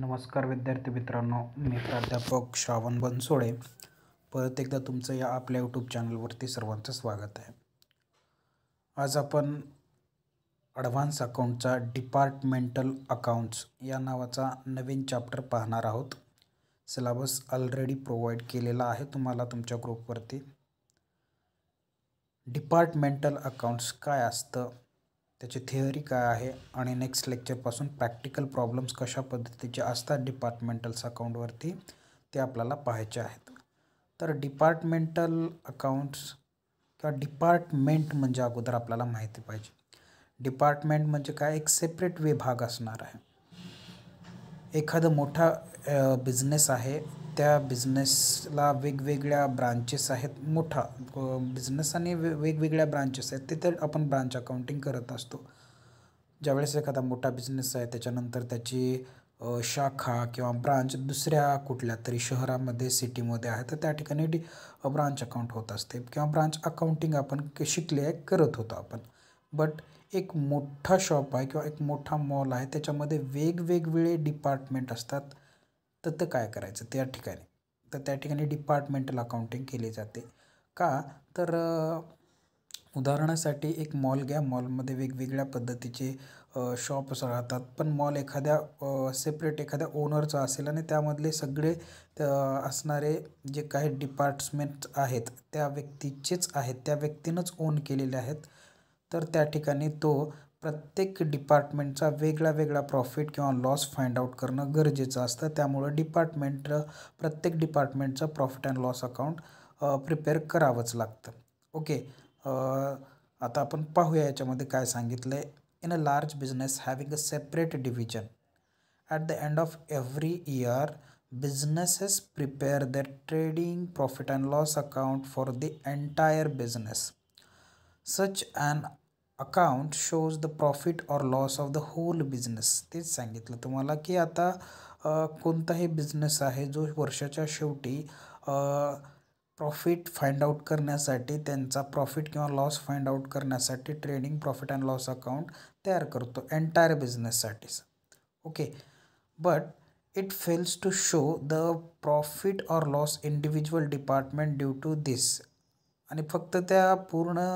नमस्कार विद्यार्थी मित्रांनो मी प्राध्यापक श्रावण बनसोळे परत एकदा तुमचं या आपल्या यूट्यूब चॅनलवरती सर्वांचं स्वागत आहे आज आपण ॲडव्हान्स अकाउंटचा डिपार्टमेंटल अकाउंट्स या नावाचा नवीन चॅप्टर पाहणार आहोत सिलेबस ऑलरेडी प्रोव्हाइड केलेला आहे तुम्हाला तुमच्या ग्रुपवरती डिपार्टमेंटल अकाउंट्स काय असतं त्याची थिअरी काय आहे आणि नेक्स्ट लेक्चरपासून प्रॅक्टिकल प्रॉब्लेम्स कशा पद्धतीचे असतात डिपार्टमेंटल्स अकाउंटवरती ते आपल्याला पाहायचे आहेत तर डिपार्टमेंटल अकाउंट्स किंवा डिपार्टमेंट म्हणजे अगोदर आपल्याला माहिती पाहिजे डिपार्टमेंट म्हणजे काय एक सेपरेट विभाग असणार आहे एखादं मोठा बिझनेस आहे त्या बिझनेसला वेगवेगळ्या ब्रांचेस आहेत मोठा बिझनेस आणि वे वेगवेगळ्या ब्रांचेस आहेत तिथे आपण ब्रांच अकाउंटिंग करत असतो ज्यावेळेस एखादा मोठा बिझनेस आहे त्याच्यानंतर त्याची शाखा किंवा ब्रांच दुसऱ्या कुठल्या तरी शहरामध्ये सिटीमध्ये आहे तर त्या ठिकाणी डी ब्रांच अकाउंट होत असते किंवा ब्रांच अकाउंटिंग आपण शिकले आहे करत होतो आपण बट एक मोठा शॉप आहे किंवा एक मोठा मॉल आहे त्याच्यामध्ये वेगवेगळे डिपार्टमेंट असतात तर ते काय करायचं त्या ठिकाणी तर त्या ठिकाणी डिपार्टमेंटल अकाउंटिंग केली जाते का तर उदाहरणासाठी एक मॉल घ्या मॉलमध्ये वेगवेगळ्या पद्धतीचे शॉप्स राहतात पण मॉल एखाद्या सेपरेट एखाद्या ओनरचा असेल आणि त्यामधले सगळे असणारे जे काही डिपार्टमेंट आहेत त्या व्यक्तीचेच आहेत त्या व्यक्तीनंच ओन केलेले आहेत तर त्या ठिकाणी तो प्रत्येक डिपार्टमेंटचा वेगळा वेगळा प्रॉफिट किंवा लॉस फाइंड आउट करणं गरजेचं असतं त्यामुळं डिपार्टमेंट प्रत्येक डिपार्टमेंटचं profit and loss account prepare करावंच लागतं ओके आता आपण पाहूया याच्यामध्ये काय सांगितलं आहे in a large business having a separate division at the end of every year businesses prepare the trading profit and loss account for the entire business such an account shows the profit और loss of the whole business तेच सांगितलं तुम्हाला की आता कोणताही business आहे जो वर्षाच्या शेवटी प्रॉफिट फाइंड आउट करण्यासाठी त्यांचा प्रॉफिट किंवा लॉस फाइंड आउट करण्यासाठी trading profit and loss account तयार करतो एंटायर बिझनेससाठीच okay but it fails to show the profit or loss individual department due to this आणि फक्त त्या पूर्ण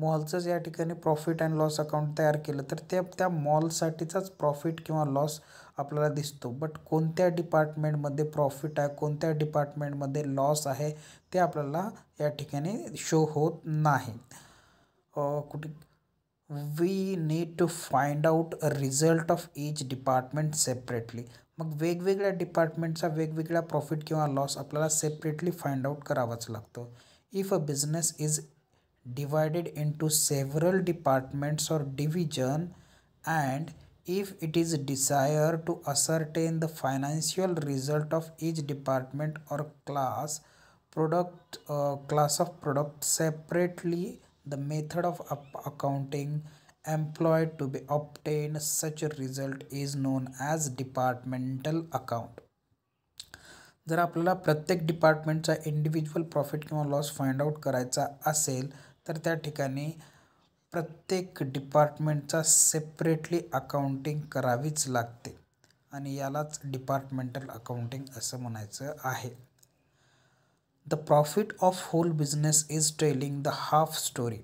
मॉलचंच या ठिकाणी प्रॉफिट अँड लॉस अकाउंट तयार केलं तर ते त्या मॉलसाठीचाच प्रॉफिट किंवा लॉस आपल्याला दिसतो बट कोणत्या डिपार्टमेंटमध्ये प्रॉफिट आहे कोणत्या डिपार्टमेंटमध्ये लॉस आहे ते आपल्याला या ठिकाणी शो होत नाही कुठे we need to find out result of each department separately मग वेगवेगळ्या डिपार्टमेंटचा वेगवेगळा प्रॉफिट किंवा लॉस आपल्याला सेपरेटली फाइंड आउट करावाच लागतो if a business is divided into several departments or division and if it is desired to ascertain the financial result of each department or class product uh, class of product separately the method of accounting employed to be obtained such a result is known as departmental account जर आपल्याला प्रत्येक डिपार्टमेंटचा individual profit किंवा loss find out करायचा असेल तर त्या ठिकाणी प्रत्येक डिपार्टमेंटचा सेपरेटली अकाउंटिंग करावीच लागते आणि यालाच डिपार्टमेंटल अकाउंटिंग असं म्हणायचं आहे the profit of whole business is telling the half story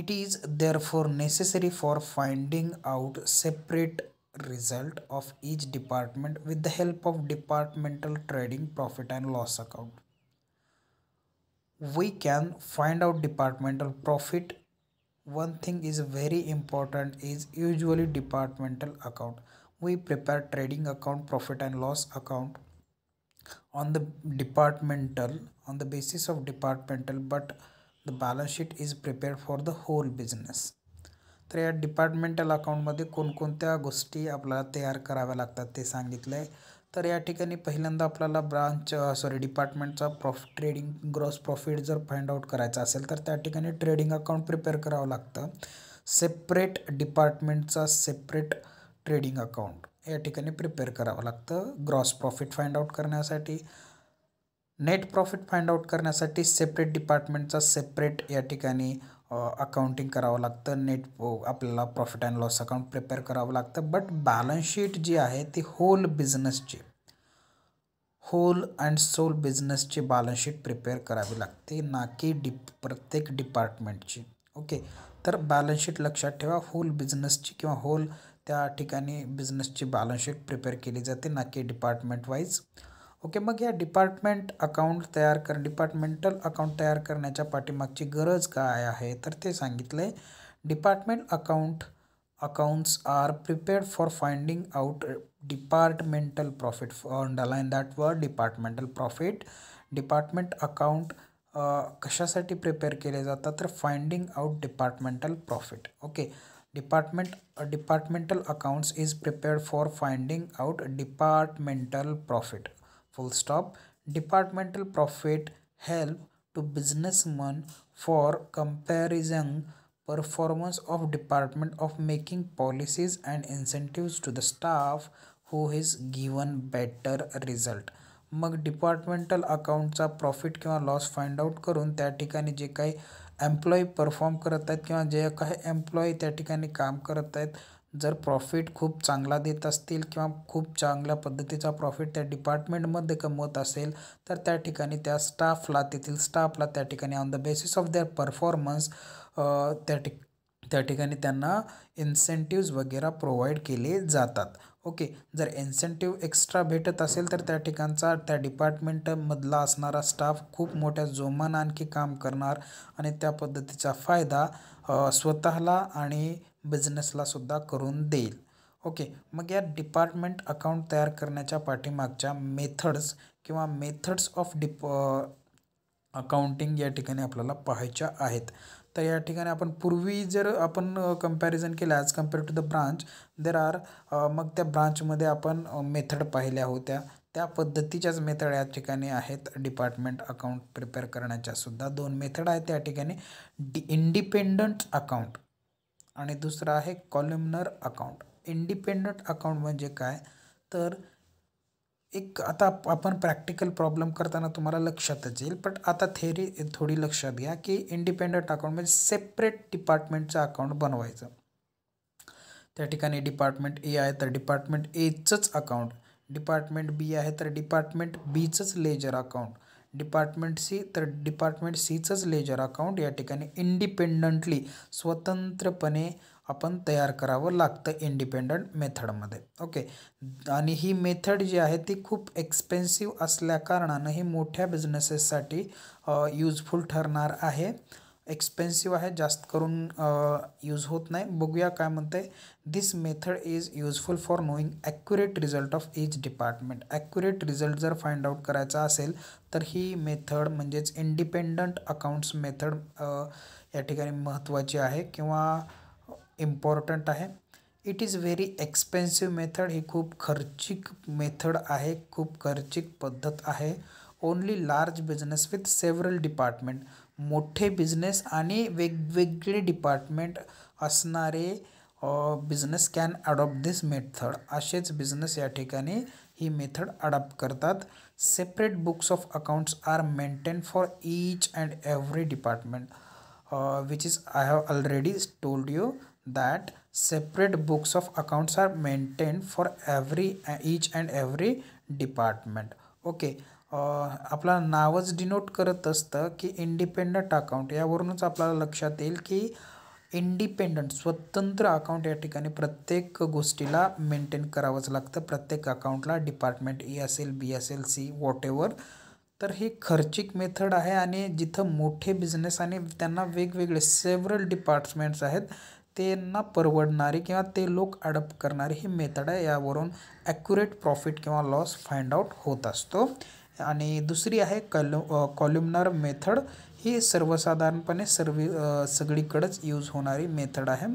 it is therefore necessary for finding out separate result of each department with the help of departmental trading profit and loss account we can find out departmental profit one thing is very important is usually departmental account we prepare trading account profit and loss account on the departmental on the basis of departmental but the balance sheet is prepared for the whole business तर या departmental अकाउंटमध्ये कोणकोणत्या गोष्टी आपल्याला तयार कराव्या लागतात ते सांगितलं तर या ठिकाणी पहिल्यांदा आपल्याला ब्रांच सॉरी डिपार्टमेंटचा प्रॉफ ट्रेडिंग ग्रॉस प्रॉफिट जर फाइंड आउट करायचा असेल तर त्या ठिकाणी ट्रेडिंग अकाउंट प्रिपेअर करावं लागतं सेपरेट डिपार्टमेंटचा सेपरेट ट्रेडिंग अकाउंट या ठिकाणी प्रिपेअर करावं लागतं ग्रॉस प्रॉफिट फाइंड आउट करण्यासाठी नेट प्रॉफिट फाइंड आउट करण्यासाठी सेपरेट डिपार्टमेंटचा सेपरेट या ठिकाणी अकाउंटिंग करावं लागतं नेट आपल्याला profit and loss account prepare करावं लागतं बट बॅलन्स शीट जी आहे ती होल बिझनेसची होल अँड सोल बिझनेसची बॅलन्स शीट प्रिपेअर करावी लागते ना की डिप प्रत्येक डिपार्टमेंटची ओके तर बॅलन्स शीट लक्षात ठेवा होल बिझनेसची किंवा होल त्या ठिकाणी बिझनेसची बॅलन्स शीट प्रिपेअर केली जाते ना की डिपार्टमेंट वाईज ओके मग या डिपार्टमेंट अकाउंट तयार कर डिपार्टमेंटल अकाउंट तयार करण्याच्या पाठीमागची गरज काय आहे तर ते सांगितलं आहे department account accounts are prepared for finding out departmental profit underline that word departmental profit department account कशासाठी प्रिपेअर केले जातात तर finding out departmental profit okay department departmental accounts is prepared for finding out departmental profit full stop departmental profit help to businessmen for comparison performance of department of making policies and incentives to the staff who is given better result मग departmental अकाउंटचा profit किंवा loss find out करून त्या ठिकाणी जे काही employee perform करत आहेत किंवा जे काही एम्प्लॉई त्या ठिकाणी काम करत आहेत जर प्रॉफिट खूप चांगला देत असतील किंवा खूप चांगल्या पद्धतीचा प्रॉफिट त्या डिपार्टमेंटमध्ये कमवत असेल तर त्या ठिकाणी त्या स्टाफला तेथील स्टाफला त्या ठिकाणी on the basis of their performance त्या ठिक त्या ठिकाणी त्यांना इन्सेंटिव्ज वगैरे प्रोव्हाइड केले जातात ओके जर इन्सेंटिव्ह एक्स्ट्रा भेटत असेल तर त्या ठिकाणचा त्या डिपार्टमेंटमधला असणारा स्टाफ खूप मोठ्या जोमानं आणखी काम करणार आणि त्या पद्धतीचा फायदा स्वतःला आणि बिझनेसलासुद्धा सुद्धा करून देईल ओके मग या डिपार्टमेंट अकाउंट तयार करण्याच्या पाठीमागच्या मेथड्स किंवा मेथड्स ऑफ डिप अकाउंटिंग या ठिकाणी आपल्याला पाहायच्या आहेत तर या ठिकाणी आपण पूर्वी जर आपण कम्पॅरिझन केलं as compare to the branch there are मग त्या ब्रांचमध्ये आपण मेथड पाहिल्या होत्या त्या पद्धतीच्याच मेथड या ठिकाणी आहेत डिपार्टमेंट अकाउंट प्रिपेअर करण्याच्या सुद्धा दोन मेथड आहेत त्या ठिकाणी डि इंडिपेंडंट अकाउंट आणि दुसरा है कॉलमनर अकाउंट इंडिपेन्डंट अकाउंट का है? तर एक आता अपन प्रैक्टिकल प्रॉब्लम करता तुम्हारा लक्षातच बट आता थेरी थोडी लक्षात दिया कि इंडिपेन्डंट अकाउंट मे सेपरेट डिपार्टमेंट अकाउंट बनवाय डिपार्टमेंट ए है तो डिपार्टमेंट एच अकाउंट डिपार्टमेंट बी है तो डिपार्टमेंट बीच लेजर अकाउंट डिपार्टमेंट सी तर डिपार्टमेंट सीचंच लेजर अकाउंट या ठिकाणी इंडिपेंडंटली स्वतंत्रपणे आपण तयार करावं लागतं इंडिपेंडंट मेथडमध्ये ओके आणि ही मेथड जी आहे ती खूप एक्सपेन्सिव्ह असल्याकारणानं ही मोठ्या बिझनेसेससाठी यूजफुल ठरणार आहे एक्सपेन्सिव्ह आहे जास्त करून यूज होत नाही बघूया काय म्हणते this method is useful for knowing accurate result of each department accurate result जर फाइंड आउट करायचा असेल तर ही मेथड म्हणजेच इंडिपेंडंट अकाउंट्स मेथड या ठिकाणी महत्त्वाची आहे किंवा इम्पॉर्टंट आहे it is very expensive method ही खूप खर्चिक मेथड आहे खूप खर्चिक पद्धत आहे only large business with several department मोठे बिझनेस आणि वेगवेगळे डिपार्टमेंट असणारे business can adopt this method असेच बिझनेस या ठिकाणी ही मेथड अडॉप्ट करतात separate books of accounts are maintain for each and every department which is I have already told you that separate books of accounts are maintain for every each and every department okay आपला नावच denote करत असतं की independent account यावरूनच आपल्याला लक्षात येईल की इंडिपेंडंट स्वतंत्र अकाउंट या ठिकाणी प्रत्येक गोष्टीला मेंटेन करावंच लागतं प्रत्येक अकाउंटला डिपार्टमेंट ई असेल बी असेल सी वॉट एवर तर ही खर्चिक मेथड आहे आणि जिथं मोठे बिझनेस आणि त्यांना वेगवेगळे सेवरल डिपार्टमेंट्स आहेत त्यांना परवडणारी किंवा ते लोक अडप्ट करणारी ही मेथड आहे यावरून ॲक्युरेट प्रॉफिट किंवा लॉस फाइंड आउट होत असतो आणि दुसरी आहे कॉलु कॉल्युमनर मेथड ही सर्वसाधारणपणे सर्व सगळीकडंच यूज होणारी मेथड आहे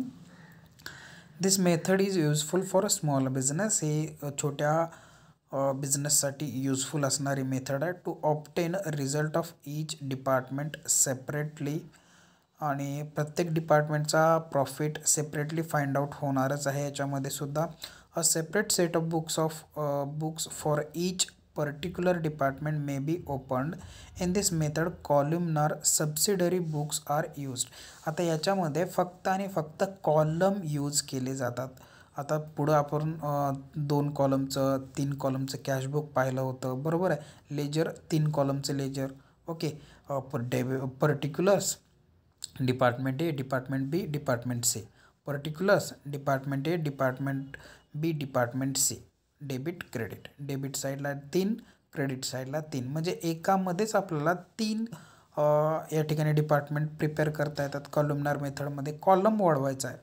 this method is useful for a small business हे छोट्या बिझनेससाठी यूजफुल असणारी मेथड आहे to obtain result of each department separately आणि प्रत्येक डिपार्टमेंटचा प्रॉफिट सेपरेटली फाइंड आउट होणारच आहे याच्यामध्ये सुद्धा a separate set of books of books for each particular department may be opened in this method columnar subsidiary books are used आता याच्यामध्ये फक्त आणि फक्त कॉलम यूज केले जातात आता पुढं आपण दोन कॉलमचं तीन कॉलमचं कॅशबुक पाहिलं होतं बरोबर आहे लेजर तीन कॉलमचं लेजर ओके पर particulars department A department B department C particulars department A department B department C debit credit debit साईडला तीन क्रेडिट साईडला तीन म्हणजे एकामध्येच आपल्याला तीन या ठिकाणी डिपार्टमेंट प्रिपेअर करता येतात कॉलमनार मेथडमध्ये कॉलम वाढवायचा आहे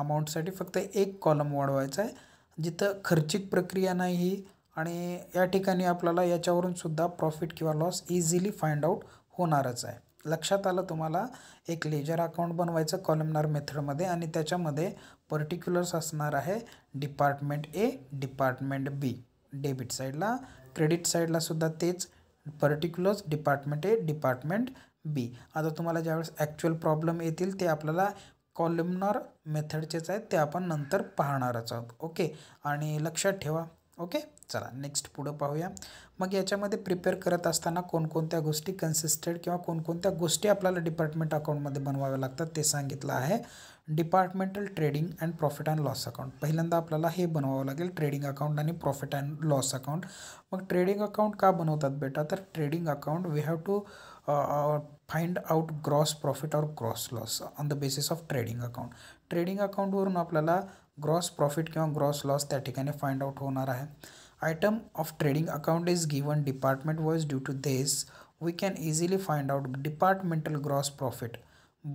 अमाऊंटसाठी फक्त एक कॉलम वाढवायचा आहे जिथं खर्चिक प्रक्रिया नाही आणि या ठिकाणी आपल्याला याच्यावरूनसुद्धा प्रॉफिट किंवा लॉस इझिली फाइंड आउट होणारच आहे लक्षात आलं तुम्हाला एक लेजर अकाउंट बनवायचं कॉलमनार मेथडमध्ये आणि त्याच्यामध्ये पर्टिक्युलर्स असणार आहे department A department B debit साईडला क्रेडिट सुद्धा तेच particulars department A department B आता तुम्हाला ज्यावेळेस ॲक्च्युअल प्रॉब्लेम येतील ते आपल्याला कॉलमनार मेथडचेच आहेत ते आपण नंतर पाहणारच आहोत ओके आणि लक्षात ठेवा ओके चला नेक्स्ट पुढं पाहूया मग याच्यामध्ये प्रिपेअर करत असताना कोणकोणत्या गोष्टी कन्सिस्टेड किंवा कोणकोणत्या गोष्टी आपल्याला डिपार्टमेंट अकाउंटमध्ये बनवाव्या लागतात ते सांगितलं आहे departmental trading and profit and loss account पहिल्यांदा आपल्याला हे बनवावं लागेल ट्रेडिंग अकाउंट आणि प्रॉफिट अँड लॉस अकाउंट मग ट्रेडिंग अकाउंट का बनवतात बेटा तर trading account we have to find out gross profit और gross loss on the basis of trading account trading अकाउंटवरून आपल्याला ग्रॉस प्रॉफिट किंवा ग्रॉस लॉस त्या ठिकाणी फाइंड आउट होणार आहे Item of trading account is given department wise due to this we can easily find out departmental gross profit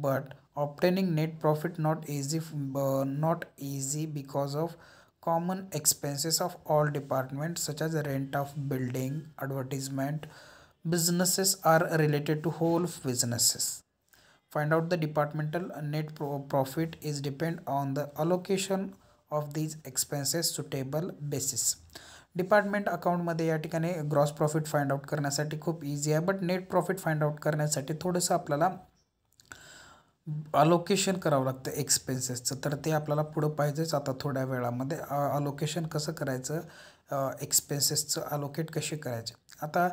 but obtaining net profit not easy uh, not easy because of common expenses of all departments such as rent of building advertisement businesses are related to whole businesses find out the departmental net profit is depend on the allocation of these expenses suitable basis department अकाउंटमध्ये या ठिकाणी gross profit find out करण्यासाठी खूप easy आहे but net profit find out करण्यासाठी थोडंसं आपल्याला allocation करावं लागतं एक्सपेन्सेसचं तर ते आपल्याला पुढं पाहिजेच आता थोड्या वेळामध्ये अलोकेशन कसं करायचं एक्सपेन्सेसचं अलोकेट कसे करायचे आता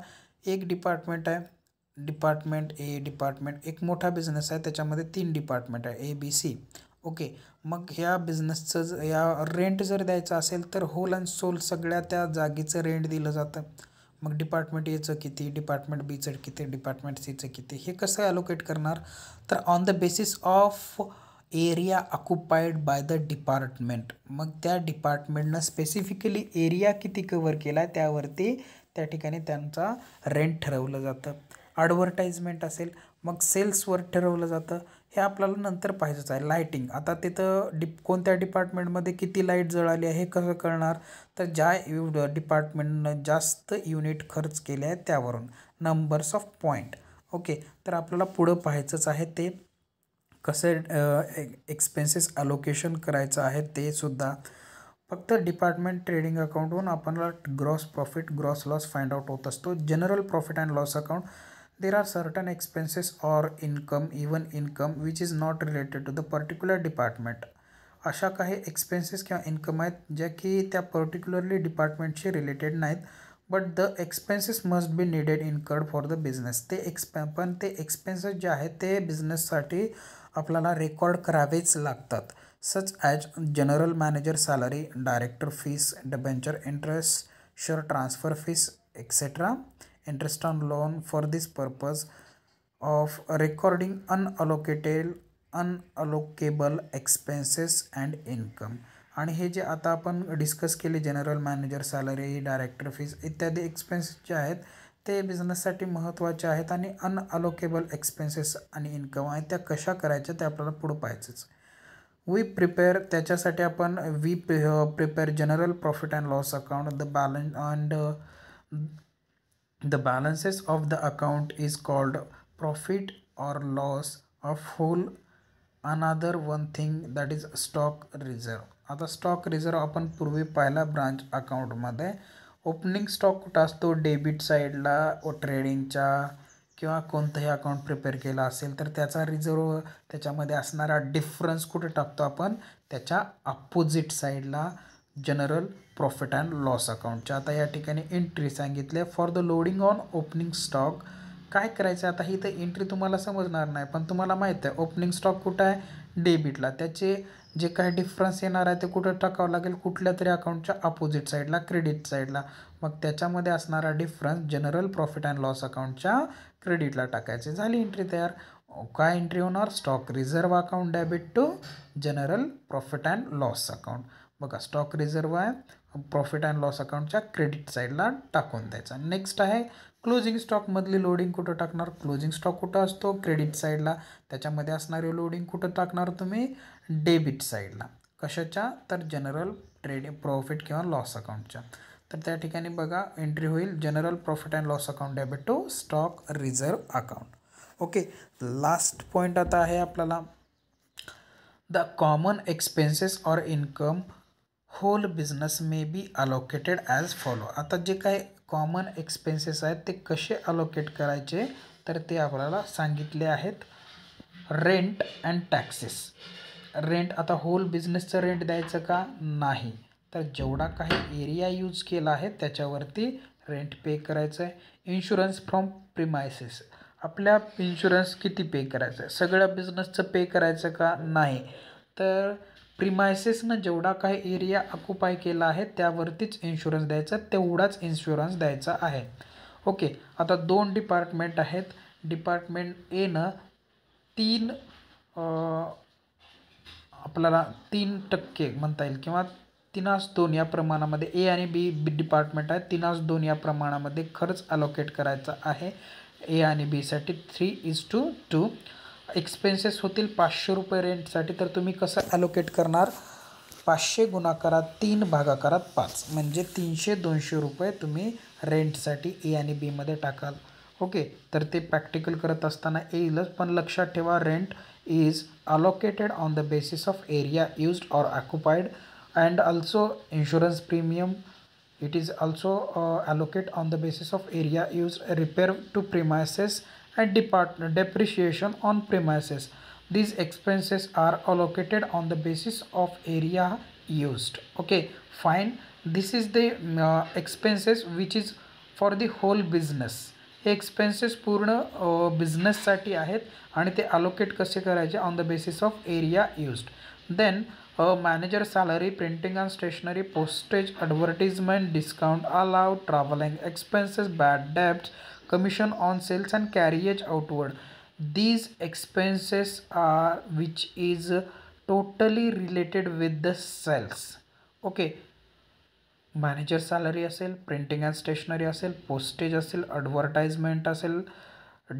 एक डिपार्टमेंट आहे डिपार्टमेंट ए डिपार्टमेंट एक मोठा बिझनेस आहे त्याच्यामध्ये तीन डिपार्टमेंट आहे ए बी सी ओके मग ह्या बिझनेसचं या रेंट जर द्यायचं असेल तर होल अँड सोल सगळ्या त्या जागेचं रेंट दिलं जातं मग डिपार्टमेंट एचं किती डिपार्टमेंट बीचं किती डिपार्टमेंट सीचं किती हे कसं ॲलोकेट करणार तर on the basis of area occupied by the department मग त्या डिपार्टमेंटनं स्पेसिफिकली एरिया किती कवर केला त्यावरती त्या ठिकाणी त्यांचा रेंट ठरवलं जातं ॲडव्हर्टाईजमेंट असेल मग सेल्सवर ठरवलं जातं हे आपल्याला नंतर पाहिजेच आहे लाईटिंग आता तिथं डिप कोणत्या डिपार्टमेंटमध्ये किती लाईट जळाली आहे हे कसं करणार तर ज्या यु डिपार्टमेंटनं जास्त युनिट खर्च केले आहे त्यावरून नंबर्स ऑफ पॉईंट ओके तर आपल्याला पुढं पाहायचंच आहे ते कसे एक्सपेन्सेस अलोकेशन करायचं आहे ते सुद्धा फक्त डिपार्टमेंट ट्रेडिंग अकाउंटवरून आपल्याला gross profit gross loss find out होत असतो general profit and loss account there are certain expenses or income even income which is not related to the particular department अशा काही एक्सपेन्सेस किंवा इन्कम आहेत ज्या की त्या पर्टिक्युलरली डिपार्टमेंटशी रिलेटेड नाहीत but the expenses must be needed incurred for the business ते एक्सपे पण ते एक्सपेन्सेस जे आहेत ते बिझनेससाठी आपल्याला रेकॉर्ड करावेच लागतात such as general manager salary director fees debenture interest share transfer fees etcetera interest on loan for this purpose of recording unallocatable unallocable expenses and income आणि हे जे आता आपण डिस्कस केले general manager salary director fees इत्यादी expenses जे आहेत ते बिझनेससाठी महत्त्वाचे आहेत आणि अनअलोकेबल एक्सपेन्सेस आणि इन्कम आहेत त्या कशा करायच्या त्या आपल्याला पुढं पाहायचंच वी प्रिपेअर त्याच्यासाठी आपण we prepare general profit and loss account the balance and The balances of the account is called profit or loss of whole another one thing that is stock reserve आता stock reserve आपण पूर्वी पाहिला branch अकाउंटमध्ये opening stock कुठं असतो debit साईडला ट्रेडिंगच्या किंवा कोणतंही अकाउंट प्रिपेअर केला असेल तर त्याचा रिझर्व त्याच्यामध्ये असणारा डिफरन्स कुठे टाकतो आपण त्याच्या अपोजिट साईडला जनरल प्रॉफिट अँड लॉस अकाउंटच्या आता या ठिकाणी एंट्री सांगितले for the loading on opening stock काय करायचं आता ही तर एंट्री तुम्हाला समजणार नाही पण तुम्हाला माहीत आहे ओपनिंग स्टॉक कुठं आहे डेबिटला त्याचे जे काही डिफरन्स येणार आहे ते कुठं टाकावं लागेल कुठल्या तरी अकाउंटच्या अपोजिट साईडला क्रेडिट साईडला मग त्याच्यामध्ये असणारा difference general profit and loss अकाउंटच्या क्रेडिटला टाकायचे झाली एंट्री तयार काय एंट्री होणार stock reserve account debit to general profit and loss account बघा स्टॉक रिझर्व आहे प्रॉफिट अँड लॉस अकाउंटच्या क्रेडिट साईडला टाकून द्यायचा नेक्स्ट आहे क्लोजिंग स्टॉकमधली लोडिंग कुठं टाकणार क्लोजिंग स्टॉक कुठं असतो क्रेडिट साईडला त्याच्यामध्ये असणारी लोडिंग कुठं टाकणार तुम्ही डेबिट साईडला कशाच्या तर जनरल ट्रेडिंग प्रॉफिट किंवा लॉस अकाउंटच्या तर त्या ठिकाणी बघा एंट्री होईल general profit and loss account debit to stock reserve account okay last point आता आहे आपल्याला the common expenses or income whole business may be allocated as follow आता जे काही कॉमन एक्सपेन्सेस आहेत ते कसे अलोकेट करायचे तर ते आपल्याला सांगितले आहेत रेंट अँड टॅक्सेस रेंट आता होल बिझनेसचं रेंट द्यायचं का नाही तर जेवढा काही एरिया यूज केला आहे त्याच्यावरती रेंट पे करायचं आहे इन्शुरन्स फ्रॉम प्रिमायसेस आपल्या इन्शुरन्स किती पे करायचं आहे सगळ्या बिझनेसचं पे करायचं का नाही तर प्रिमायसेसनं जेवढा काही एरिया ऑक्युपाय केला आहे त्यावरतीच इन्शुरन्स द्यायचा तेवढाच इन्शुरन्स द्यायचा आहे ओके आता दोन डिपार्टमेंट आहेत डिपार्टमेंट एनं तीन आपल्याला तीन टक्के म्हणता येईल किंवा तिनास दोन या प्रमाणामध्ये ए आणि बी डिपार्टमेंट आहे तिनास दोन या प्रमाणामध्ये खर्च अलोकेट करायचा आहे ए आणि बीसाठी three is two two expenses होतील पाचशे रुपये रेंटसाठी तर तुम्ही कसं ॲलोकेट करणार पाचशे गुणाकारात तीन भागाकारात पाच म्हणजे तीनशे दोनशे रुपये तुम्ही रेंटसाठी ए आणि बीमध्ये टाकाल ओके तर ते प्रॅक्टिकल करत असताना येईलच पण लक्षात ठेवा rent is allocated on the basis of area used or occupied and also insurance premium it is also allocate on the basis of area use repair to premises and depreciation on premises. These expenses are allocated on the basis of area used. Okay, fine. This is the uh, expenses which is for the whole business. Expenses for uh, business sati ahead and they allocate kasikaraja on the basis of area used. Then a uh, manager salary, printing and stationery, postage, advertisement, discount, allowed, traveling expenses, bad debts, commission on sales and carriage outward these expenses are which is totally related with the sales okay manager salary असेल printing and stationery असेल postage असेल advertisement असेल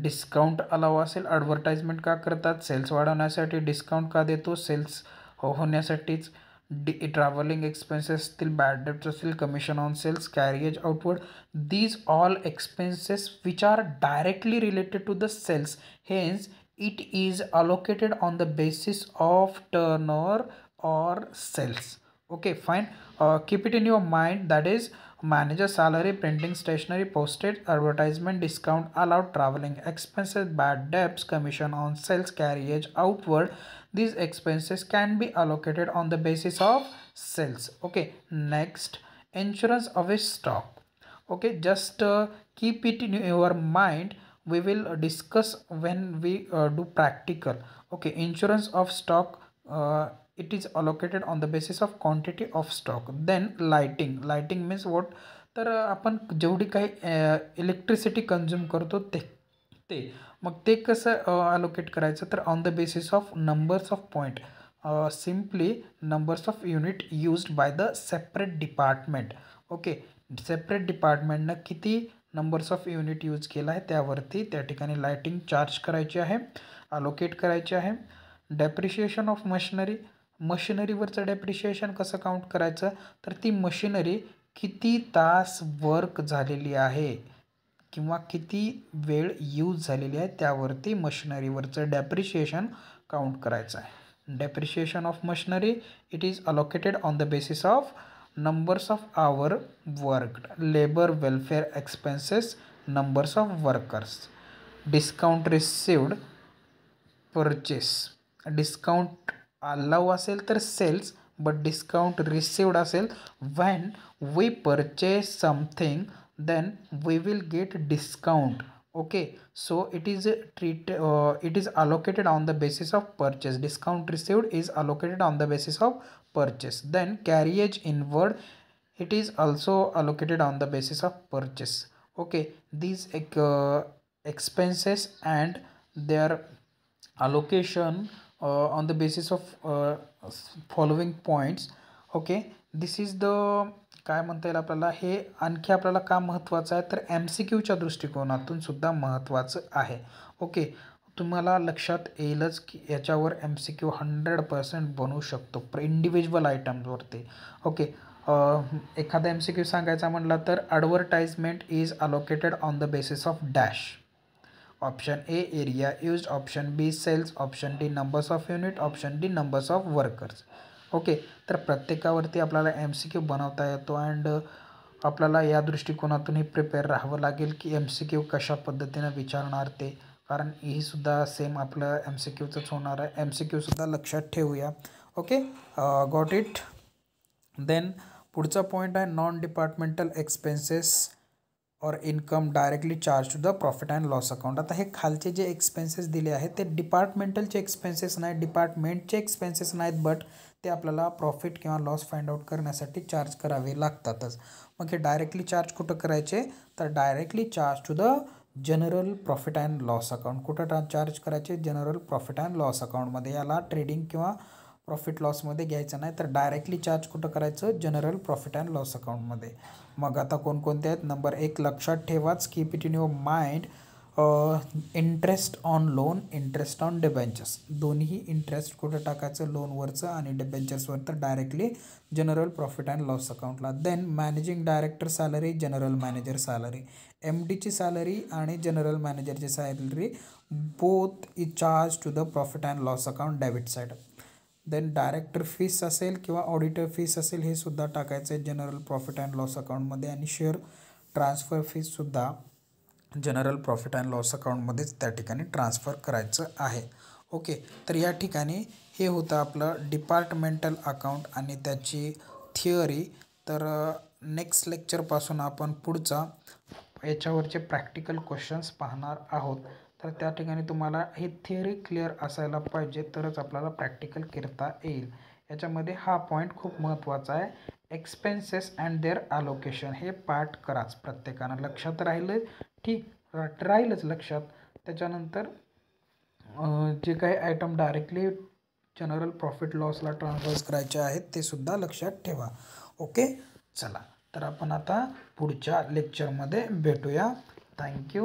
discount allowed असेल advertisement का करतात cells वाढवण्यासाठी discount का देतो सेल्स होण्यासाठीच traveling expenses still bad debt, still commission on sales carriage outward these all expenses which are directly related to the sales hence it is allocated on the basis of turnover or sales okay fine uh, keep it in your mind that is Manager salary, printing, stationery, postage, advertisement, discount, allowed traveling expenses, bad debts, commission on sales, carriage, outward. These expenses can be allocated on the basis of sales. Okay, next, insurance of a stock. Okay, just uh, keep it in your mind. We will discuss when we uh, do practical. Okay, insurance of stock uh, it is allocated on the basis of quantity of stock then lighting lighting means what तर आपण जेवढी काही electricity consume करतो ते ते मग ते कसं अलोकेट करायचं तर on the basis of numbers of point simply numbers of unit used by the separate department okay separate डिपार्टमेंटनं किती नंबर्स ऑफ युनिट यूज केला आहे त्यावरती त्या ठिकाणी लायटिंग चार्ज करायची आहे अलोकेट करायची आहे डेप्रिशिएशन ऑफ मशिनरी मशिनरीवरचं डेप्रिशिएशन कसं काउंट करायचं तर ती मशिनरी किती तास वर्क झालेली आहे किंवा किती वेळ यूज झालेली आहे त्यावरती मशिनरीवरचं डॅप्रिशिएशन काउंट करायचं आहे depreciation of machinery it is allocated on the basis of numbers of hour worked labour welfare expenses numbers of workers discount received purchase discount allow असेल तर sales but discount received असेल when we purchase something then we will get discount okay so it is treat uh, it is allocated on the basis of purchase discount received is allocated on the basis of purchase then carriage inward it is also allocated on the basis of purchase okay these uh, expenses and their allocation Uh, on the basis of uh, following points okay this is the काय म्हणता येईल आपल्याला हे आणखी आपल्याला का महत्त्वाचं आहे तर एम सी क्यूच्या दृष्टिकोनातून सुद्धा महत्त्वाचं आहे ओके तुम्हाला लक्षात येईलच की याच्यावर M C Q hundred percent बनवू शकतो प्र इंडिव्हिज्युअल आयटम्सवरती ओके एखादा एम सी क्यू सांगायचा म्हटला तर advertisement is allocated on the basis of dash option A area use option B sales option D numbers of unit option D numbers of workers okay तर प्रत्येकावरती आपल्याला M C Q बनवता येतो and आपल्याला या दृष्टिकोनातूनही प्रिपेअर राहावं लागेल की एम सी क्यू कशा पद्धतीनं विचारणार ते कारण ही सुद्धा सेम आपलं एम सी क्यूचंच होणार आहे एम सी क्यूसुद्धा लक्षात ठेवूया ओके गॉट इट देन पुढचा पॉईंट आहे नॉन डिपार्टमेंटल एक्सपेन्सेस और income directly charge to the profit and loss account आता हे खालचे जे एक्सपेन्सेस दिले आहेत ते डिपार्टमेंटलचे एक्सपेन्सेस नाहीत डिपार्टमेंटचे एक्सपेन्सेस नाहीत बट ते आपल्याला प्रॉफिट किंवा लॉस फाइंड आउट करण्यासाठी चार्ज करावे लागतातच मग हे डायरेक्टली चार्ज कुठं करायचे तर directly charge to the general profit and loss account कुठं चार्ज करायचे जनरल प्रॉफिट अँड लॉस अकाउंटमध्ये याला ट्रेडिंग किंवा प्रॉफिट लॉसमध्ये घ्यायचं नाही तर डायरेक्टली चार्ज कुठं करायचं जनरल प्रॉफिट अँड लॉस अकाउंटमध्ये मग आता कोणकोणते आहेत नंबर एक लक्षात ठेवाच keep it in your mind interest on loan interest on debentures दोन्ही इंटरेस्ट कुठं टाकायचं लोनवरचं आणि डिबेंचर्सवर तर directly general profit and loss अकाउंटला then managing director salary general manager salary M डीची सॅलरी आणि जनरल मॅनेजरची सॅलरी बोथ इ charge to the profit and loss account debit side then director fees असेल किंवा ऑडिटर फीस असेल हे सुद्धा टाकायचं आहे जनरल प्रॉफिट अँड लॉस अकाउंटमध्ये आणि शेअर ट्रान्सफर फीससुद्धा जनरल प्रॉफिट अँड लॉस अकाउंटमध्येच त्या ठिकाणी ट्रान्सफर करायचं आहे ओके तर या ठिकाणी हे होतं आपलं डिपार्टमेंटल अकाउंट आणि त्याची थिअरी तर नेक्स्ट लेक्चरपासून आपण पुढचा याच्यावरचे प्रॅक्टिकल क्वेश्चन्स पाहणार आहोत तर त्या ठिकाणी तुम्हाला हे थिअरी क्लिअर असायला पाहिजे तरच आपल्याला प्रॅक्टिकल करता येईल याच्यामध्ये हा पॉईंट खूप महत्त्वाचा आहे एक्सपेन्सेस अँड देअर अलोकेशन हे पाठ कराच प्रत्येकानं लक्षात राहिलं ठीक राहीलच लक्षात त्याच्यानंतर जे काही आयटम डायरेक्टली जनरल प्रॉफिट लॉसला ट्रान्सफर करायचे आहेत ते सुद्धा लक्षात ठेवा ओके चला तर आपण आता पुढच्या लेक्चरमध्ये भेटूया थँक्यू